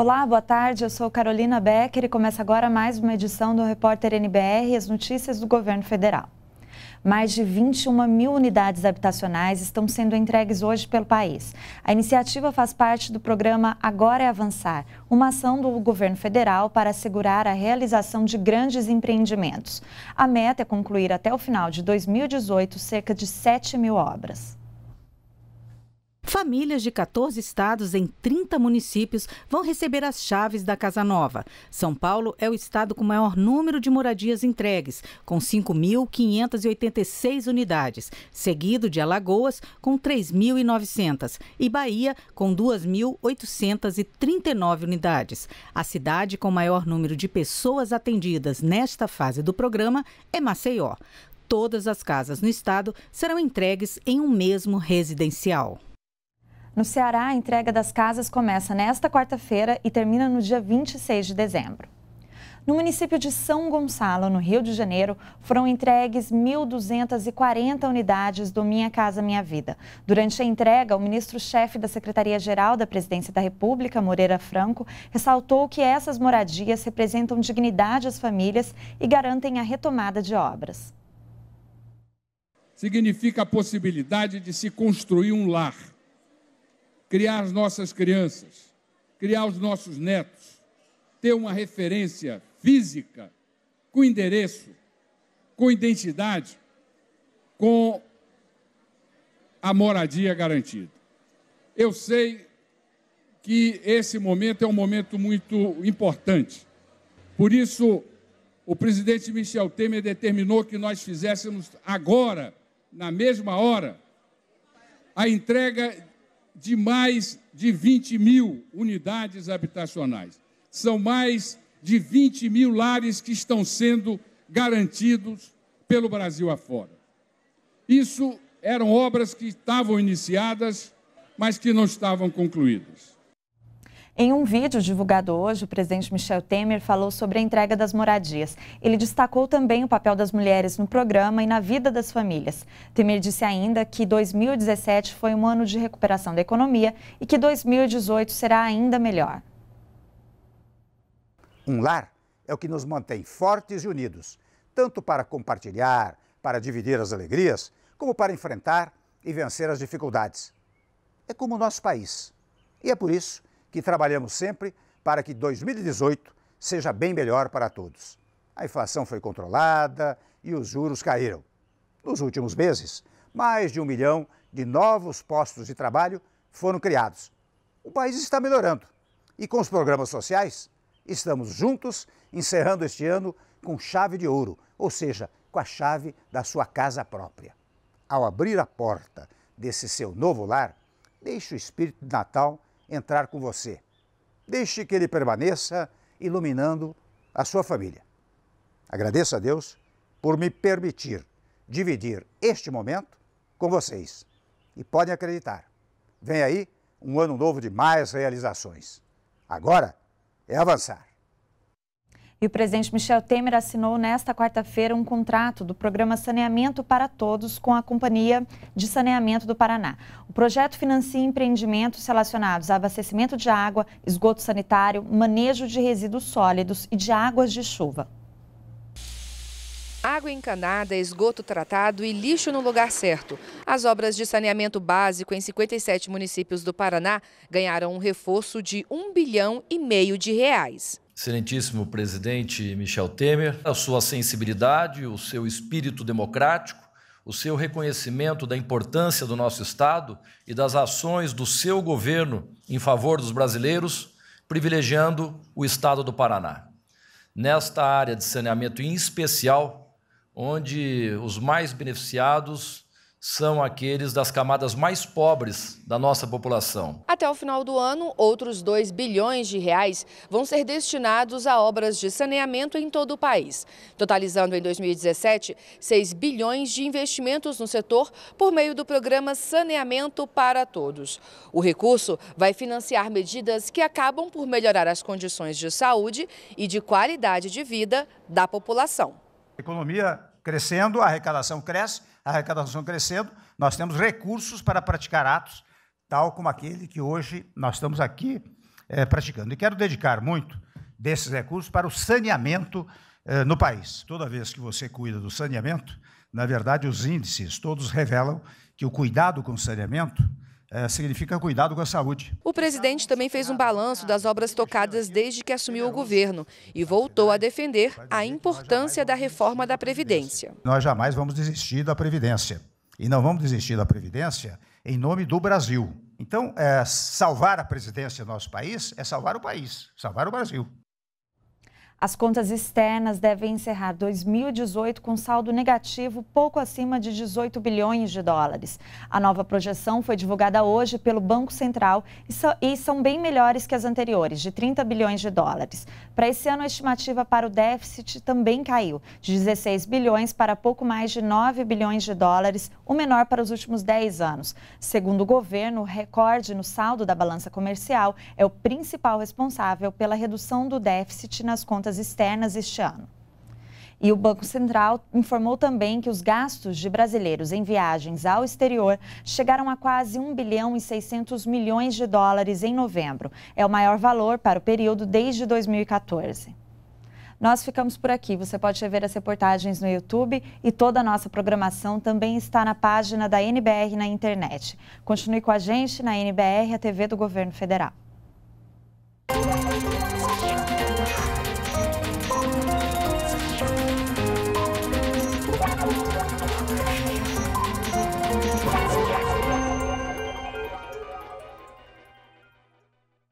Olá, boa tarde. Eu sou Carolina Becker e começa agora mais uma edição do Repórter NBR e as notícias do governo federal. Mais de 21 mil unidades habitacionais estão sendo entregues hoje pelo país. A iniciativa faz parte do programa Agora é Avançar, uma ação do governo federal para assegurar a realização de grandes empreendimentos. A meta é concluir até o final de 2018 cerca de 7 mil obras. Famílias de 14 estados em 30 municípios vão receber as chaves da Casa Nova. São Paulo é o estado com maior número de moradias entregues, com 5.586 unidades, seguido de Alagoas, com 3.900, e Bahia, com 2.839 unidades. A cidade com maior número de pessoas atendidas nesta fase do programa é Maceió todas as casas no estado serão entregues em um mesmo residencial. No Ceará, a entrega das casas começa nesta quarta-feira e termina no dia 26 de dezembro. No município de São Gonçalo, no Rio de Janeiro, foram entregues 1.240 unidades do Minha Casa Minha Vida. Durante a entrega, o ministro-chefe da Secretaria-Geral da Presidência da República, Moreira Franco, ressaltou que essas moradias representam dignidade às famílias e garantem a retomada de obras. Significa a possibilidade de se construir um lar criar as nossas crianças, criar os nossos netos, ter uma referência física, com endereço, com identidade, com a moradia garantida. Eu sei que esse momento é um momento muito importante. Por isso, o presidente Michel Temer determinou que nós fizéssemos agora, na mesma hora, a entrega de mais de 20 mil unidades habitacionais. São mais de 20 mil lares que estão sendo garantidos pelo Brasil afora. Isso eram obras que estavam iniciadas, mas que não estavam concluídas. Em um vídeo divulgado hoje, o presidente Michel Temer falou sobre a entrega das moradias. Ele destacou também o papel das mulheres no programa e na vida das famílias. Temer disse ainda que 2017 foi um ano de recuperação da economia e que 2018 será ainda melhor. Um lar é o que nos mantém fortes e unidos, tanto para compartilhar, para dividir as alegrias, como para enfrentar e vencer as dificuldades. É como o nosso país. E é por isso que trabalhamos sempre para que 2018 seja bem melhor para todos. A inflação foi controlada e os juros caíram. Nos últimos meses, mais de um milhão de novos postos de trabalho foram criados. O país está melhorando e, com os programas sociais, estamos juntos encerrando este ano com chave de ouro, ou seja, com a chave da sua casa própria. Ao abrir a porta desse seu novo lar, deixe o espírito de Natal entrar com você. Deixe que ele permaneça iluminando a sua família. Agradeço a Deus por me permitir dividir este momento com vocês. E podem acreditar, vem aí um ano novo de mais realizações. Agora é avançar. E o presidente Michel Temer assinou nesta quarta-feira um contrato do programa Saneamento para Todos com a Companhia de Saneamento do Paraná. O projeto financia empreendimentos relacionados a abastecimento de água, esgoto sanitário, manejo de resíduos sólidos e de águas de chuva água encanada, esgoto tratado e lixo no lugar certo. As obras de saneamento básico em 57 municípios do Paraná ganharam um reforço de um bilhão e meio de reais. Excelentíssimo presidente Michel Temer, a sua sensibilidade, o seu espírito democrático, o seu reconhecimento da importância do nosso Estado e das ações do seu governo em favor dos brasileiros, privilegiando o Estado do Paraná nesta área de saneamento em especial, onde os mais beneficiados são aqueles das camadas mais pobres da nossa população. Até o final do ano, outros 2 bilhões de reais vão ser destinados a obras de saneamento em todo o país, totalizando em 2017 6 bilhões de investimentos no setor por meio do programa Saneamento para Todos. O recurso vai financiar medidas que acabam por melhorar as condições de saúde e de qualidade de vida da população. Economia crescendo, a arrecadação cresce, a arrecadação crescendo, nós temos recursos para praticar atos, tal como aquele que hoje nós estamos aqui é, praticando. E quero dedicar muito desses recursos para o saneamento eh, no país. Toda vez que você cuida do saneamento, na verdade, os índices todos revelam que o cuidado com o saneamento é, significa cuidado com a saúde. O presidente também fez um balanço das obras tocadas desde que assumiu o governo e voltou a defender a importância da reforma da Previdência. Nós jamais vamos desistir da Previdência. E não vamos desistir da Previdência em nome do Brasil. Então, é, salvar a presidência do nosso país é salvar o país, salvar o Brasil. As contas externas devem encerrar 2018 com saldo negativo pouco acima de 18 bilhões de dólares. A nova projeção foi divulgada hoje pelo Banco Central e são bem melhores que as anteriores, de 30 bilhões de dólares. Para esse ano, a estimativa para o déficit também caiu, de 16 bilhões para pouco mais de 9 bilhões de dólares, o menor para os últimos 10 anos. Segundo o governo, o recorde no saldo da balança comercial é o principal responsável pela redução do déficit nas contas contas externas este ano. E o Banco Central informou também que os gastos de brasileiros em viagens ao exterior chegaram a quase 1 bilhão e 600 milhões de dólares em novembro. É o maior valor para o período desde 2014. Nós ficamos por aqui. Você pode ver as reportagens no YouTube e toda a nossa programação também está na página da NBR na internet. Continue com a gente na NBR, a TV do Governo Federal.